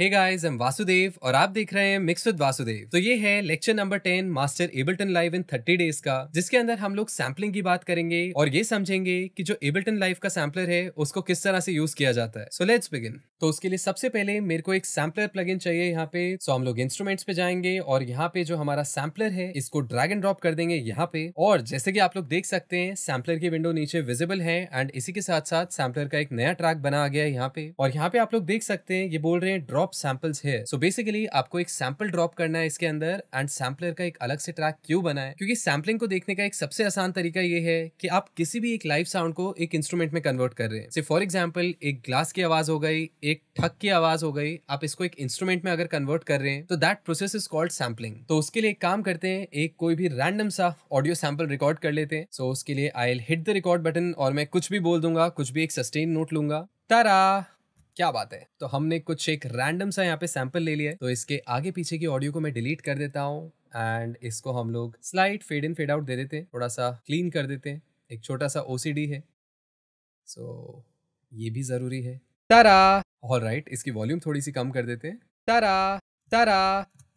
Hey guys, I'm M Vasudev और आप देख रहे हैं मिक्स विद वासुदेव तो ये है lecture number ten master Ableton live in thirty days का जिसके अंदर हम लोग सैम्पलिंग की बात करेंगे और ये समझेंगे कि जो एबल्टन लाइव का सैम्पलर है उसको किस तरह से यूज किया जाता है सो लेट्स बिगिन तो उसके लिए सबसे पहले मेरे को एक सैम्पलर प्लग चाहिए यहाँ पे सो हम लोग इंस्ट्रूमेंट्स पे जाएंगे और यहाँ पे जो हमारा सैम्पलर है इसको ड्रैग एंड ड्रॉप कर देंगे यहाँ पे और जैसे कि आप लोग देख सकते हैं सैम्पलर की विंडो नीचे विजिबल है एंड इसी के साथ साथ सैम्पलर का एक नया ट्रैक बना गया है यहाँ पे और यहाँ पे आप लोग देख सकते हैं ये बोल रहे हैं ड्रॉप ड्रॉप सैंपल्स है सो बेसिकली आपको एक सैंपल ड्रॉप करना है इसके अंदर एंड सैम्पलर का एक अलग से ट्रैक क्यों बना है क्योंकि सैम्पलिंग को देखने का एक सबसे आसान तरीका ये है कि आप किसी भी एक लाइव साउंड को एक इंस्ट्रूमेंट में कन्वर्ट कर रहे हैं फॉर एग्जाम्पल एक ग्लास की आवाज हो गई एक ठक की आवाज हो गई आप इसको एक इंस्ट्रूमेंट में अगर कन्वर्ट कर रहे हैं तो that process is called sampling तो उसके लिए एक काम करते हैं एक कोई भी रैंडम सा ऑडियो सैंपल रिकॉर्ड कर लेते हैं सो so, उसके लिए I'll hit the record button और मैं कुछ भी बोल दूंगा कुछ भी एक सस्टेन नोट लूंगा तारा क्या बात है तो हमने कुछ एक रैंडम सा यहाँ पे सैंपल ले लिया है तो इसके आगे पीछे की ऑडियो को मैं डिलीट कर देता हूँ एंड इसको हम लोग slide fade in fade out दे देते हैं थोड़ा सा क्लीन कर देते हैं एक छोटा सा ओ है सो so, ये भी ज़रूरी है तारा ऑल राइट right, इसकी वॉल्यूम थोड़ी सी कम कर देते हैं तारा तारा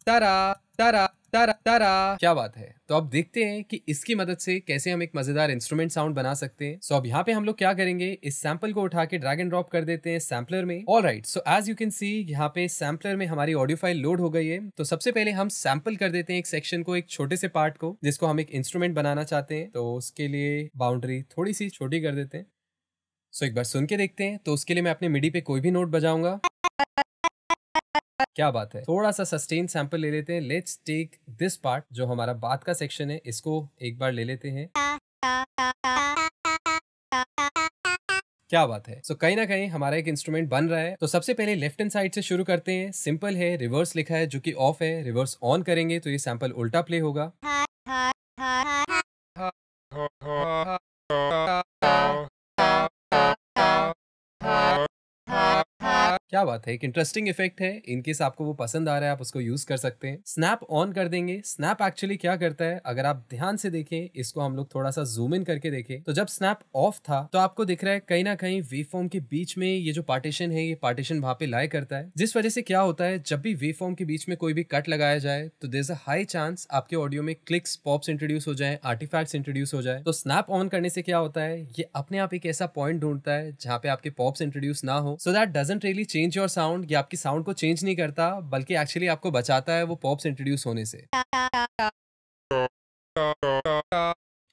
तारा तारा तारा तारा क्या बात है तो अब देखते हैं कि इसकी मदद से कैसे हम एक मजेदार इंस्ट्रूमेंट साउंड बना सकते हैं सो so, अब यहाँ पे हम लोग क्या करेंगे इस सैंपल को उठा के ड्रैग एंड ड्रॉप कर देते हैं सैम्पलर में all right so as you can see यहाँ पे सैम्पलर में हमारी ऑडियो फाइल लोड हो गई है तो सबसे पहले हम सैम्पल कर देते हैं एक सेक्शन को एक छोटे से पार्ट को जिसको हम एक इंस्ट्रूमेंट बनाना चाहते हैं तो उसके लिए बाउंड्री थोड़ी सी छोटी कर देते हैं सो so, एक बार सुन के देखते हैं तो उसके लिए मैं अपने मिडी पे कोई भी नोट बजाऊंगा क्या बात है थोड़ा सा सस्टेन सैंपल ले लेते हैं लेट्स टेक दिस पार्ट जो हमारा बात का सेक्शन है इसको एक बार ले लेते हैं क्या बात है सो so, कहीं ना कहीं हमारा एक इंस्ट्रूमेंट बन रहा है तो सबसे पहले लेफ्ट हैंड साइड से शुरू करते हैं सिंपल है रिवर्स लिखा है जो कि ऑफ है रिवर्स ऑन करेंगे तो ये सैंपल उल्टा प्ले होगा क्या बात है एक इंटरेस्टिंग इफेक्ट है इनकेस आपको वो पसंद आ रहा है आप उसको यूज कर सकते हैं स्नैप ऑन कर देंगे स्नैप एक्चुअली क्या करता है अगर आप ध्यान से देखें इसको हम लोग थोड़ा सा जूम इन करके देखें तो जब स्नैप ऑफ था तो आपको दिख रहा है कहीं ना कहीं वे फॉर्म के बीच में ये जो पार्टीशन है ये पार्टीशन वहां पे लाए करता है जिस वजह से क्या होता है जब भी वे फॉर्म के बीच में कोई भी कट लगाया जाए तो देर अ हाई चांस आपके ऑडियो में क्लिक्स पॉप्स इंट्रोड्यूस हो जाए आर्टिफैक्ट इंट्रोड्यूस हो जाए तो स्नैप ऑन करने से क्या होता है ये अपने आप एक ऐसा पॉइंट ढूंढता है जहाँ पे आपके पॉप्स इंट्रोड्यूस ना हो so that doesn't really change change your sound ये आपकी साउंड को चेंज नहीं करता बल्कि एक्चुअली आपको बचाता है वो पॉप्स इंट्रोड्यूस होने से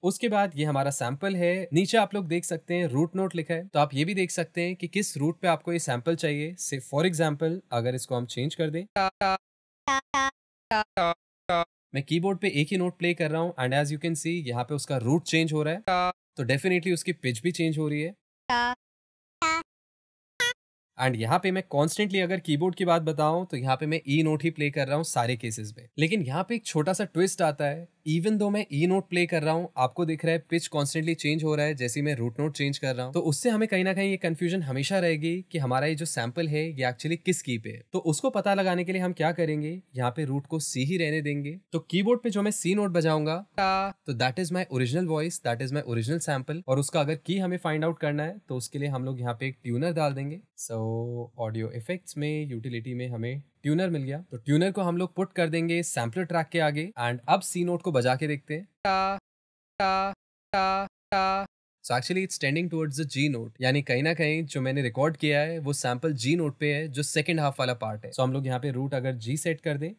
उसके बाद ये हमारा सैंपल है नीचे आप लोग देख सकते हैं रूट नोट लिखा है तो आप ये भी देख सकते हैं कि किस रूट पे आपको ये सैंपल चाहिए से फॉर एग्जाम्पल अगर इसको हम चेंज कर दें मैं कीबोर्ड पे एक ही नोट प्ले कर रहा हूँ and as you can see यहाँ पे उसका रूट चेंज हो रहा है तो डेफिनेटली उसकी पिच भी चेंज हो रही है एंड यहाँ पे मैं कॉन्स्टेंटली अगर कीबोर्ड की बात बताऊँ तो यहाँ पे मैं ई e नोट ही प्ले कर रहा हूँ सारे केसेस में लेकिन यहाँ पे एक छोटा सा ट्विस्ट आता है इवन दो मैं ई नोट प्ले कर रहा हूँ आपको दिख रहा है पिच कॉन्स्टेंटली चेंज हो रहा है जैसे मैं रूट नोट चेंज कर रहा हूँ तो उससे हमें कहीं ना कहीं ये कन्फ्यूजन हमेशा रहेगी कि हमारा ये जो सैम्पल है ये एक्चुअली किस की पे तो उसको पता लगाने के लिए हम क्या करेंगे यहाँ पे रूट को सी ही रहने देंगे तो की पे जो मैं सी नोट बजाऊंगा तो that is my original voice that is my original sample और उसका अगर की हमें फाइंड आउट करना है तो उसके लिए हम लोग यहाँ पे एक ट्यूनर डाल देंगे सो ऑडियो इफेक्ट्स में यूटिलिटी में हमें ट्यूनर मिल गया तो ट्यूनर को हम लोग पुट कर देंगे सैम्पलर ट्रैक के आगे एंड अब सी नोट को बजा के देखते हैं it's tending towards the G note यानी कहीं ना कहीं जो मैंने रिकॉर्ड किया है वो सैम्पल जी नोट पे है जो सेकंड हाफ वाला पार्ट है सो so, हम लोग यहाँ पे रूट अगर जी सेट कर दें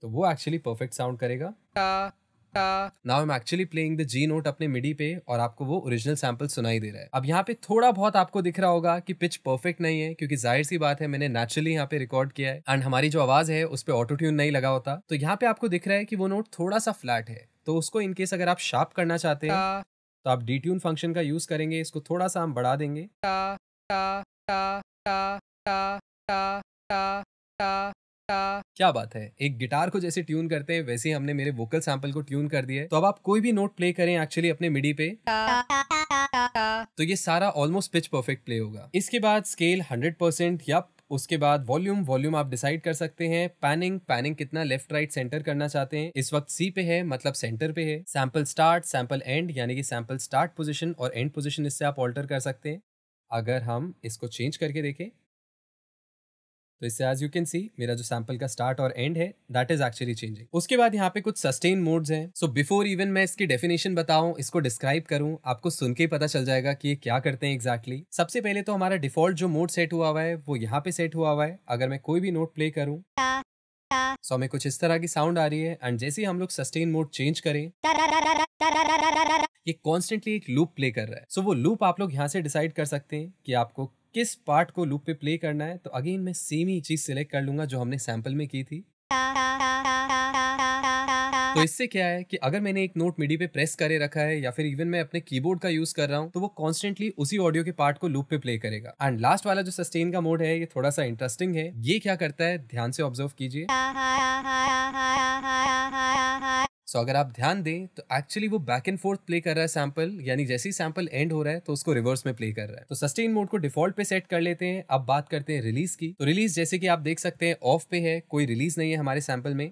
तो वो एक्चुअली परफेक्ट साउंड करेगा ता, now am actually playing the G note अपने मिडी पे और आपको वो ओरिजिनल सैंपल सुनाई दे रहा है अब यहाँ पे थोड़ा बहुत आपको दिख रहा होगा कि पिच परफेक्ट नहीं है क्योंकि जाहिर सी बात है मैंने नेचुरली यहाँ पे रिकॉर्ड किया है एंड हमारी जो आवाज है उस पर ऑटो ट्यून नहीं लगा होता तो यहाँ पे आपको दिख रहा है कि वो नोट थोड़ा सा फ्लैट है तो उसको इनकेस अगर आप शार्प करना चाहते हैं तो आप डी ट्यून फंक्शन का यूज करेंगे इसको थोड़ा सा हम बढ़ा देंगे क्या बात है एक गिटार को जैसे ट्यून करते हैं वैसे ही हमने मेरे वोकल सैंपल को ट्यून कर दिया तो अब आप कोई भी नोट प्ले करें एक्चुअली अपने मिडी पे तो ये सारा ऑलमोस्ट पिच परफेक्ट प्ले होगा इसके बाद स्केल 100 परसेंट या उसके बाद वॉल्यूम वॉल्यूम आप डिसाइड कर सकते हैं पैनिंग पैनिंग कितना लेफ्ट राइट सेंटर करना चाहते हैं इस वक्त सी पे है मतलब सेंटर पे है सैंपल स्टार्ट सैंपल एंड यानी कि सैंपल स्टार्ट पोजिशन और एंड पोजिशन इससे आप ऑल्टर कर सकते हैं अगर हम इसको चेंज करके देखें तो इससे एज यू कैन सी मेरा जो सैम्पल का स्टार्ट और एंड है दैट इज एक्चुअली चेंजिंग उसके बाद यहाँ पे कुछ सस्टेन मोड्स हैं सो बिफोर इवन मैं इसकी डेफिनेशन बताऊँ इसको डिस्क्राइब करूँ आपको सुन के पता चल जाएगा कि ये क्या करते हैं एक्जैक्टली exactly. सबसे पहले तो हमारा डिफॉल्ट जो मोड सेट हुआ हुआ है वो यहाँ पे सेट हुआ हुआ है अगर मैं कोई भी नोट प्ले करूँ सो हमें कुछ इस तरह की साउंड आ रही है एंड जैसे ही हम लोग सस्टेन मोड चेंज करें ये कॉन्स्टेंटली एक लूप प्ले कर रहा है सो so, वो लूप आप लोग यहाँ से डिसाइड कर सकते हैं कि आपको किस पार्ट को लूप पे प्ले करना है तो अगेन मैं सेम ही चीज सिलेक्ट कर लूंगा जो हमने सैंपल में की थी तो इससे क्या है कि अगर मैंने एक नोट मिडी पे प्रेस करे रखा है या फिर इवन मैं अपने कीबोर्ड का यूज कर रहा हूँ तो वो कॉन्स्टेंटली उसी ऑडियो के पार्ट को लूप पे प्ले करेगा एंड लास्ट वाला जो सस्टेन का मोड है ये थोड़ा सा इंटरेस्टिंग है ये क्या करता है ध्यान से ऑब्जर्व कीजिए सो अगर आप ध्यान दें तो एक्चुअली वो बैक एंड फोर्थ प्ले कर रहा है सैम्पल यानी जैसे ही सैम्पल एंड हो रहा है तो उसको रिवर्स में प्ले कर रहा है तो सस्टेन मोड को डिफॉल्ट पे सेट कर लेते हैं अब बात करते हैं रिलीज की तो रिलीज जैसे कि आप देख सकते हैं ऑफ पे है कोई रिलीज नहीं है हमारे सैम्पल में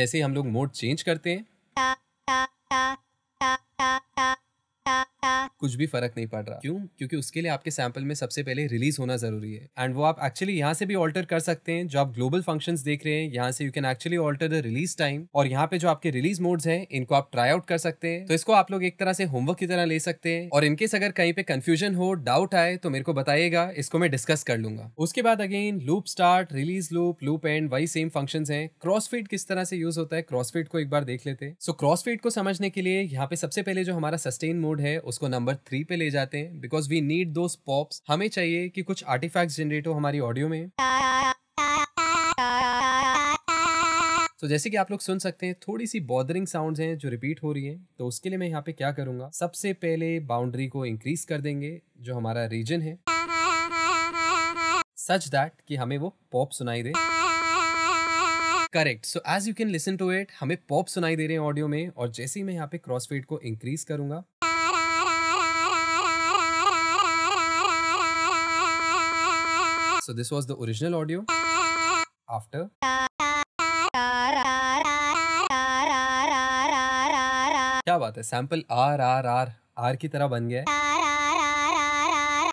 जैसे ही हम लोग मोड चेंज करते हैं कुछ भी फर्क नहीं पड़ रहा क्यों क्योंकि उसके लिए आपके सैंपल में सबसे पहले रिलीज होना जरूरी है एंड वो आप एक्चुअली यहाँ से भी ऑल्टर कर सकते हैं जो आप ग्लोबल फंक्शन देख रहे हैं यहाँ से you can actually alter the release time और यहाँ पे जो आपके रिलीज मोड्स हैं इनको आप ट्राई आउट कर सकते हैं तो इसको आप लोग एक तरह से होमवर्क की तरह ले सकते हैं और इनकेस अगर कहीं पे कंफ्यूजन हो डाउट आए तो मेरे को बताइएगा इसको मैं डिस्कस कर लूंगा उसके बाद again loop start release loop loop end वही सेम फंक्शन है क्रॉसफीड किस तरह से यूज होता है क्रॉसफीड को एक बार देख लेते हैं सो क्रॉसफीड को समझने के लिए यहाँ पे सबसे पहले जो हमारा सस्टेन मोड है उसको नंबर नंबर थ्री पे ले जाते हैं बिकॉज वी नीड दो पॉप्स हमें चाहिए कि कुछ आर्टिफैक्ट जनरेट हो हमारी ऑडियो में तो so, जैसे कि आप लोग सुन सकते हैं थोड़ी सी बॉदरिंग साउंड्स हैं जो रिपीट हो रही हैं तो उसके लिए मैं यहाँ पे क्या करूंगा सबसे पहले बाउंड्री को इंक्रीज कर देंगे जो हमारा रीजन है सच दैट कि हमें वो पॉप सुनाई दे correct so as you can listen to it हमें पॉप सुनाई दे रहे हैं ऑडियो में और जैसे ही मैं यहाँ पे क्रॉसफेड को इंक्रीज करूंगा So this was the original audio after. क्या बात है sample R R R R की तरह बन गया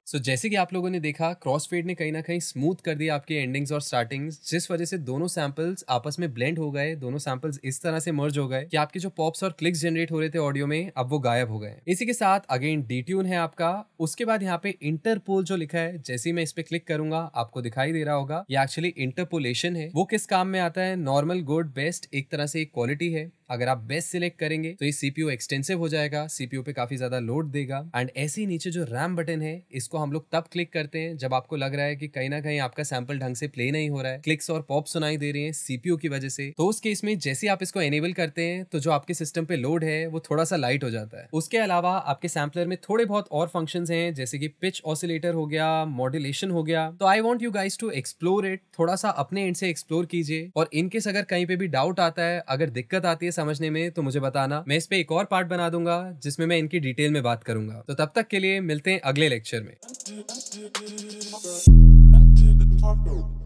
सो so, जैसे कि आप लोगों ने देखा क्रॉसफेड ने कहीं ना कहीं स्मूथ कर दिया आपके एंडिंग्स और स्टार्टिंग्स जिस वजह से दोनों सैंपल्स आपस में ब्लेंड हो गए दोनों सैंपल्स इस तरह से मर्ज हो गए कि आपके जो पॉप्स और क्लिक्स जनरेट हो रहे थे ऑडियो में अब वो गायब हो गए इसी के साथ अगेन डी ट्यून है आपका उसके बाद यहाँ पे इंटरपोल जो लिखा है जैसे मैं इस पे क्लिक करूंगा आपको दिखाई दे रहा होगा ये एक्चुअली इंटरपोलेशन है वो किस काम में आता है नॉर्मल गुड बेस्ट एक तरह से एक क्वालिटी है अगर आप बेस्ट सिलेक्ट करेंगे तो ये सीपीयू एक्सटेंसिव हो जाएगा सीपीयू पे काफी ज्यादा लोड देगा एंड ऐसे ही नीचे जो रैम बटन है इसको हम लोग तब क्लिक करते हैं जब आपको लग रहा है कि कहीं ना कहीं आपका सैंपल ढंग से प्ले नहीं हो रहा है क्लिक्स और पॉप सुनाई दे रही है सीपीयू की वजह से तो उस केस में जैसे आप इसको एनेबल करते हैं तो जो आपके सिस्टम पे लोड है वो थोड़ा सा लाइट हो जाता है उसके अलावा आपके सैम्पलर में थोड़े बहुत और फंक्शन है जैसे की पिच ऑसिलेटर हो गया मॉड्यूलेशन हो गया तो I want you guys to explore it थोड़ा सा अपने एंड से एक्सप्लोर कीजिए और इनकेस अगर कहीं पे भी डाउट आता है अगर दिक्कत आती है समझने में तो मुझे बताना मैं इस पे एक और पार्ट बना दूंगा जिसमें मैं इनकी डिटेल में बात करूंगा तो तब तक के लिए मिलते हैं अगले लेक्चर में